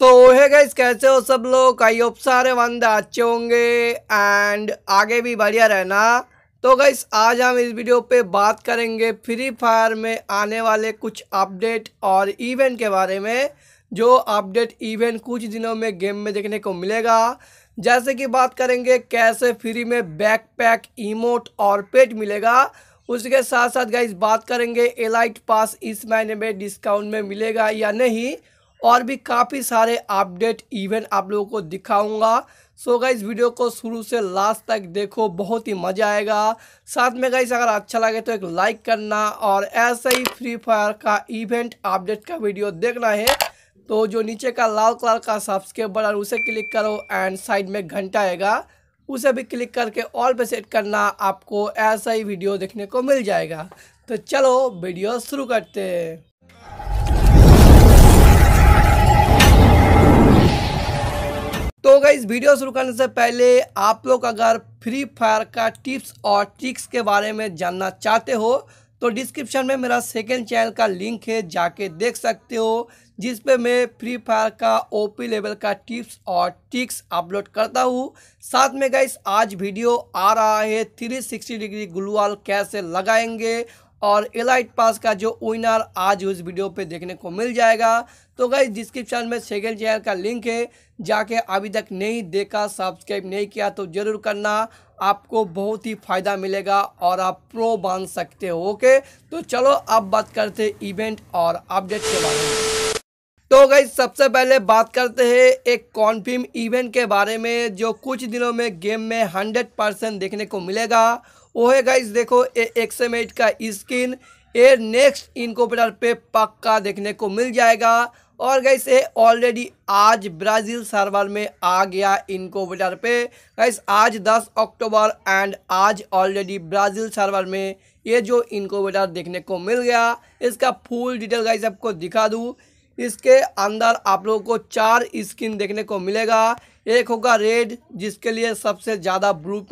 तो है गाइज कैसे हो सब लोग आई होप सारे वंद अच्छे होंगे एंड आगे भी बढ़िया रहना तो गाइज आज हम इस वीडियो पे बात करेंगे फ्री फायर में आने वाले कुछ अपडेट और इवेंट के बारे में जो अपडेट इवेंट कुछ दिनों में गेम में देखने को मिलेगा जैसे कि बात करेंगे कैसे फ्री में बैकपैक इमोट और पेट मिलेगा उसके साथ साथ गाइज बात करेंगे एलाइट पास इस महीने में डिस्काउंट में मिलेगा या नहीं और भी काफ़ी सारे अपडेट इवेंट आप लोगों को दिखाऊंगा सो so गाइज वीडियो को शुरू से लास्ट तक देखो बहुत ही मज़ा आएगा साथ में गाइज अगर अच्छा लगे तो एक लाइक करना और ऐसे ही फ्री फायर का इवेंट अपडेट का वीडियो देखना है तो जो नीचे का लाल कलर का सब्सक्राइब बटन उसे क्लिक करो एंड साइड में घंटा आएगा उसे भी क्लिक करके ऑल पे सेट करना आपको ऐसा ही वीडियो देखने को मिल जाएगा तो चलो वीडियो शुरू करते हैं तो गई वीडियो शुरू करने से पहले आप लोग अगर फ्री फायर का टिप्स और ट्रिक्स के बारे में जानना चाहते हो तो डिस्क्रिप्शन में मेरा सेकेंड चैनल का लिंक है जाके देख सकते हो जिस पे मैं फ्री फायर का ओपी लेवल का टिप्स और ट्रिक्स अपलोड करता हूँ साथ में गई आज वीडियो आ रहा है 360 डिग्री ग्लूवाल कैसे लगाएंगे और एलाइट पास का जो विनर आज उस वीडियो पे देखने को मिल जाएगा तो गई डिस्क्रिप्शन में सेकेंड चैनल का लिंक है जाके अभी तक नहीं देखा सब्सक्राइब नहीं किया तो ज़रूर करना आपको बहुत ही फ़ायदा मिलेगा और आप प्रो बन सकते हो ओके तो चलो अब बात करते इवेंट और अपडेट के बारे में तो गई सबसे पहले बात करते हैं एक कॉन्फिम इवेंट के बारे में जो कुछ दिनों में गेम में हंड्रेड परसेंट देखने को मिलेगा वो है गाइज देखो ए का स्किन ये नेक्स्ट इनकोपेटर पे पक्का देखने को मिल जाएगा और गैस ये ऑलरेडी आज ब्राज़ील सर्वर में आ गया इनकोवेटर पे गैस आज 10 अक्टूबर एंड आज ऑलरेडी ब्राज़ील सर्वर में ये जो इनकोवेटर देखने को मिल गया इसका फुल डिटेल गैस आपको दिखा दूँ इसके अंदर आप लोगों को चार स्किन देखने को मिलेगा एक होगा रेड जिसके लिए सबसे ज़्यादा ब्लू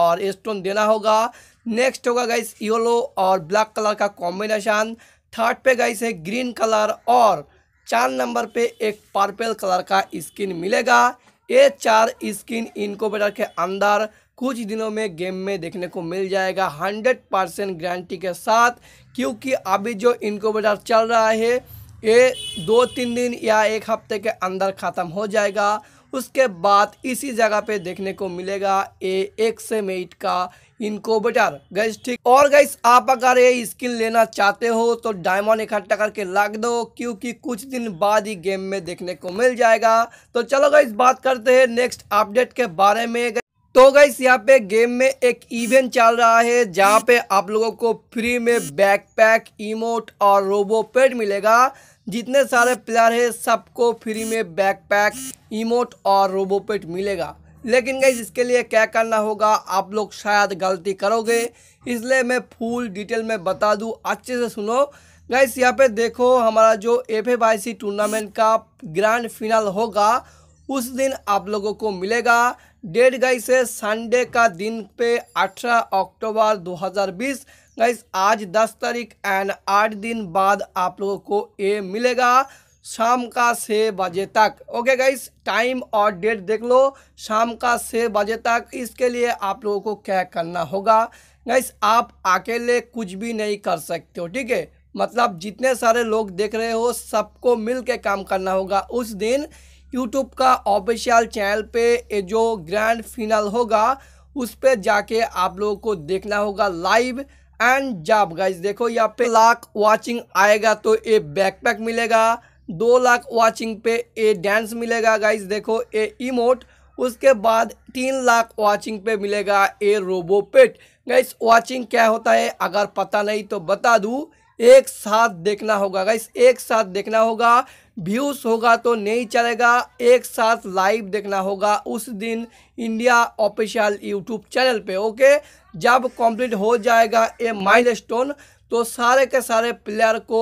और स्टोन देना होगा नेक्स्ट होगा गाइस येलो और ब्लैक कलर का कॉम्बिनेशन थर्ड पे गाइस है ग्रीन कलर और चार नंबर पे एक पर्पल कलर का स्किन मिलेगा ये चार स्किन इनकोबेटर के अंदर कुछ दिनों में गेम में देखने को मिल जाएगा 100 परसेंट गारंटी के साथ क्योंकि अभी जो इनकोबेटर चल रहा है ये दो तीन दिन या एक हफ्ते के अंदर ख़त्म हो जाएगा उसके बाद इसी जगह पे देखने को मिलेगा ए एक से मेट का इनको बेटर गैस ठीक और गैस आप अगर ये स्किन लेना चाहते हो तो डायमंड इकट्ठा करके रख दो क्योंकि कुछ दिन बाद ही गेम में देखने को मिल जाएगा तो चलो गैस बात करते हैं नेक्स्ट अपडेट के बारे में तो गई यहाँ पे गेम में एक इवेंट चल रहा है जहाँ पे आप लोगों को फ्री में बैकपैक इमोट और रोबो पेड मिलेगा जितने सारे प्लेयर है सबको फ्री में बैकपैक इमोट और रोबो पेड मिलेगा लेकिन गाइज इसके लिए क्या करना होगा आप लोग शायद गलती करोगे इसलिए मैं फुल डिटेल में बता दूँ अच्छे से सुनो गाइस यहाँ पे देखो हमारा जो एफ सी टूर्नामेंट का ग्रैंड फिनल होगा उस दिन आप लोगों को मिलेगा डेट गाइस से संडे का दिन पे 18 अक्टूबर 2020 गाइस आज 10 तारीख एंड 8 दिन बाद आप लोगों को ये मिलेगा शाम का छः बजे तक ओके गाइस टाइम और डेट देख लो शाम का छः बजे तक इसके लिए आप लोगों को क्या करना होगा गाइस आप अकेले कुछ भी नहीं कर सकते हो ठीक है मतलब जितने सारे लोग देख रहे हो सबको मिल के काम करना होगा उस दिन यूट्यूब का ऑफिशियल चैनल पे ये जो ग्रैंड फिनल होगा उस पर जाके आप लोगों को देखना होगा लाइव एंड जब गाइस देखो यहाँ पे लाख वाचिंग आएगा तो ये बैकपैक मिलेगा दो लाख वॉचिंग पे ये डांस मिलेगा गाइज देखो ये इमोट उसके बाद तीन लाख वॉचिंग पे मिलेगा ये रोबो पेट गाइस वॉचिंग क्या होता है अगर पता नहीं तो बता दूँ एक साथ देखना होगा गाइस एक साथ देखना होगा व्यूज होगा तो नहीं चलेगा एक साथ लाइव देखना होगा उस दिन इंडिया ऑफिशियल यूट्यूब चैनल पे ओके जब कंप्लीट हो जाएगा ये माइलस्टोन तो सारे के सारे प्लेयर को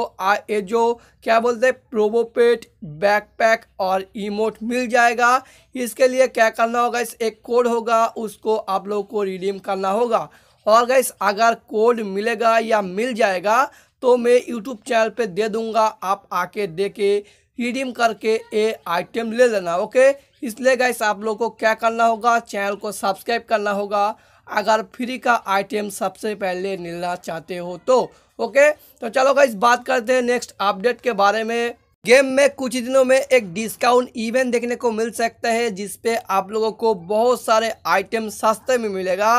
ये जो क्या बोलते हैं प्रोबोपेट बैकपैक और इमोट मिल जाएगा इसके लिए क्या करना होगा इस एक कोड होगा उसको आप लोग को रिडीम करना होगा और गैस अगर कोड मिलेगा या मिल जाएगा तो मैं यूट्यूब चैनल पे दे दूंगा आप आके दे के रिडीम करके ये आइटम ले लेना ओके इसलिए गैस आप लोगों को क्या करना होगा चैनल को सब्सक्राइब करना होगा अगर फ्री का आइटम सबसे पहले मिलना चाहते हो तो ओके तो चलो गाइस बात करते हैं नेक्स्ट अपडेट के बारे में गेम में कुछ दिनों में एक डिस्काउंट इवेंट देखने को मिल सकता है जिसपे आप लोगों को बहुत सारे आइटम सस्ते में मिलेगा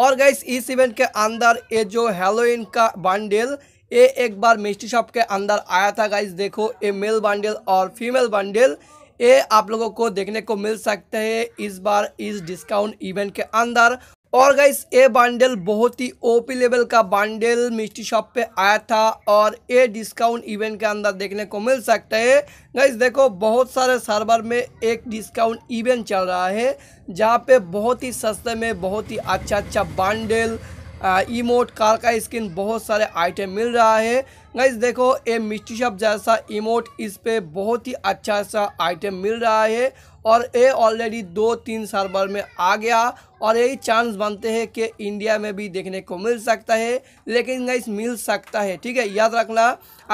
और गाइस इस इवेंट के अंदर ये जो हेलोइन का बंडल ये एक बार मिस्ट्री शॉप के अंदर आया था गाइस देखो ये मेल बंडल और फीमेल बंडल ये आप लोगों को देखने को मिल सकते हैं इस बार इस डिस्काउंट इवेंट के अंदर और गाइस ये बंडल बहुत ही ओपी लेवल का बंडल मिस्टी शॉप पे आया था और ये डिस्काउंट इवेंट के अंदर देखने को मिल सकता है गाइस देखो बहुत सारे सर्वर में एक डिस्काउंट इवेंट चल रहा है जहाँ पे बहुत ही सस्ते में बहुत ही अच्छा अच्छा बंडल इमोट कार का स्किन बहुत सारे आइटम मिल रहा है गाइस देखो ये मिस्टी शॉप जैसा इमोट इस पर बहुत ही अच्छा सा आइटम मिल रहा है और ये ऑलरेडी दो तीन सर्वर में आ गया और यही चांस बनते हैं कि इंडिया में भी देखने को मिल सकता है लेकिन गाइस मिल सकता है ठीक है याद रखना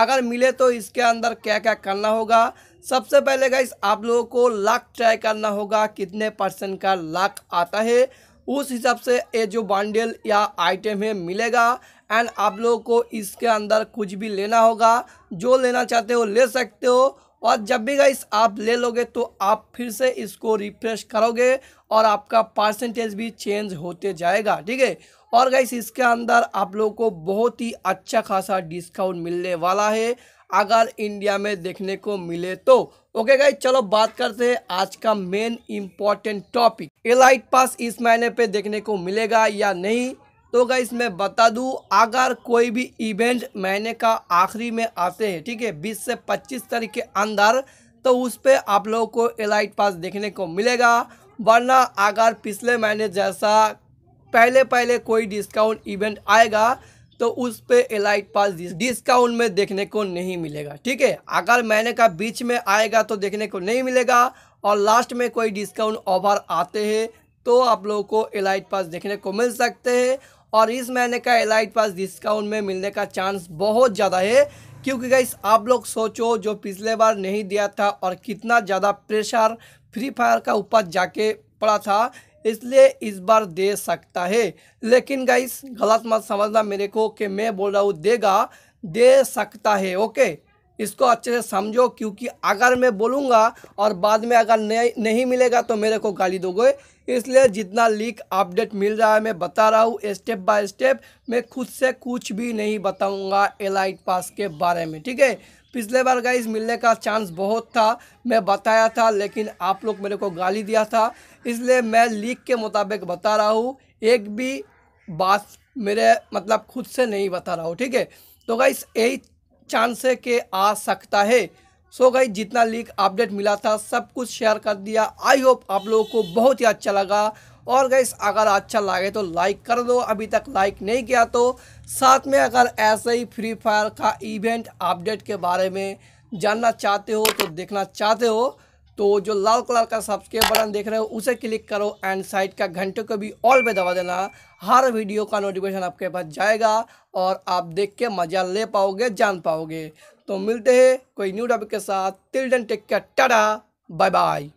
अगर मिले तो इसके अंदर क्या क्या करना होगा सबसे पहले गाइस आप लोगों को लक ट्राई करना होगा कितने परसेंट का लक आता है उस हिसाब से ये जो बंडल या आइटम है मिलेगा एंड आप लोगों को इसके अंदर कुछ भी लेना होगा जो लेना चाहते हो ले सकते हो और जब भी गाइस आप ले लोगे तो आप फिर से इसको रिफ्रेश करोगे और आपका परसेंटेज भी चेंज होते जाएगा ठीक है और गाइस इसके अंदर आप लोगों को बहुत ही अच्छा खासा डिस्काउंट मिलने वाला है अगर इंडिया में देखने को मिले तो ओके गाइस चलो बात करते हैं आज का main important topic elite pass इस महीने पे देखने को मिलेगा या नहीं तो अगर इसमें बता दूँ अगर कोई भी इवेंट महीने का आखिरी में आते हैं ठीक है बीस से पच्चीस तारीख के अंदर तो उस पर आप लोगों को एलाइट पास देखने को मिलेगा वरना अगर पिछले महीने जैसा पहले पहले कोई डिस्काउंट इवेंट आएगा तो उस पर एलाइट पास डिस्काउंट में देखने को नहीं मिलेगा ठीक है अगर महीने का बीच में आएगा तो देखने को नहीं मिलेगा और लास्ट में कोई डिस्काउंट ऑफर आते हैं तो आप लोगों को एलाइट पास देखने को मिल सकते हैं और इस महीने का एलाइट पास डिस्काउंट में मिलने का चांस बहुत ज़्यादा है क्योंकि गाइस आप लोग सोचो जो पिछले बार नहीं दिया था और कितना ज़्यादा प्रेशर फ्री फायर का ऊपर जाके पड़ा था इसलिए इस बार दे सकता है लेकिन गाइस गलत मत समझना मेरे को कि मैं बोल रहा हूँ देगा दे सकता है ओके इसको अच्छे से समझो क्योंकि अगर मैं बोलूँगा और बाद में अगर नहीं नहीं मिलेगा तो मेरे को गाली दोगे इसलिए जितना लीक अपडेट मिल रहा है मैं बता रहा हूँ स्टेप बाय स्टेप मैं खुद से कुछ भी नहीं बताऊँगा एलाइट पास के बारे में ठीक है पिछले बार गाइस मिलने का चांस बहुत था मैं बताया था लेकिन आप लोग मेरे को गाली दिया था इसलिए मैं लीक के मुताबिक बता रहा हूँ एक भी बात मेरे मतलब खुद से नहीं बता रहा हूँ ठीक है तो गाइस यही चांस है कि आ सकता है सो so गई जितना लीक अपडेट मिला था सब कुछ शेयर कर दिया आई होप आप लोगों को बहुत ही अच्छा लगा और गई अगर अच्छा लगे तो लाइक कर दो अभी तक लाइक नहीं किया तो साथ में अगर ऐसे ही फ्री फायर का इवेंट अपडेट के बारे में जानना चाहते हो तो देखना चाहते हो तो जो लाल कलर का सब्सक्राइब बटन देख रहे हो उसे क्लिक करो एंड साइड का घंटे को भी ऑल पे दबा देना हर वीडियो का नोटिफिकेशन आपके पास जाएगा और आप देख के मज़ा ले पाओगे जान पाओगे तो मिलते हैं कोई न्यू टॉपिक के साथ till then take care tata bye bye